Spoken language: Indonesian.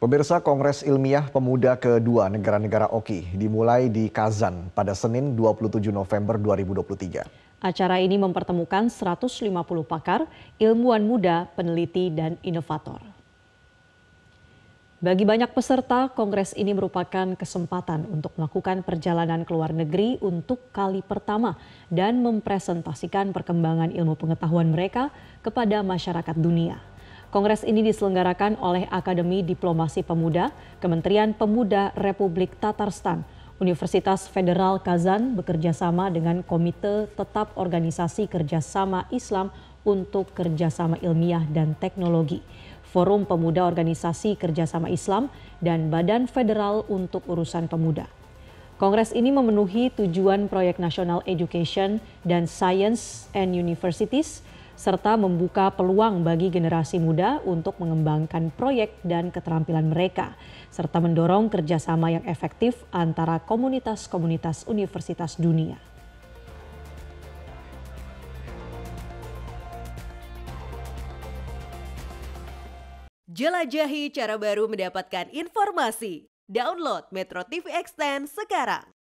Pemirsa Kongres Ilmiah Pemuda kedua negara-negara OKI dimulai di Kazan pada Senin 27 November 2023. Acara ini mempertemukan 150 pakar, ilmuwan muda, peneliti, dan inovator. Bagi banyak peserta, kongres ini merupakan kesempatan untuk melakukan perjalanan ke luar negeri untuk kali pertama dan mempresentasikan perkembangan ilmu pengetahuan mereka kepada masyarakat dunia. Kongres ini diselenggarakan oleh Akademi Diplomasi Pemuda, Kementerian Pemuda Republik Tatarstan, Universitas Federal Kazan bekerjasama dengan Komite Tetap Organisasi Kerjasama Islam untuk Kerjasama Ilmiah dan Teknologi, Forum Pemuda Organisasi Kerjasama Islam, dan Badan Federal untuk Urusan Pemuda. Kongres ini memenuhi tujuan proyek Nasional Education dan Science and Universities – serta membuka peluang bagi generasi muda untuk mengembangkan proyek dan keterampilan mereka, serta mendorong kerjasama yang efektif antara komunitas-komunitas universitas dunia. Jelajahi cara baru mendapatkan informasi. Download Metro TV Extend sekarang.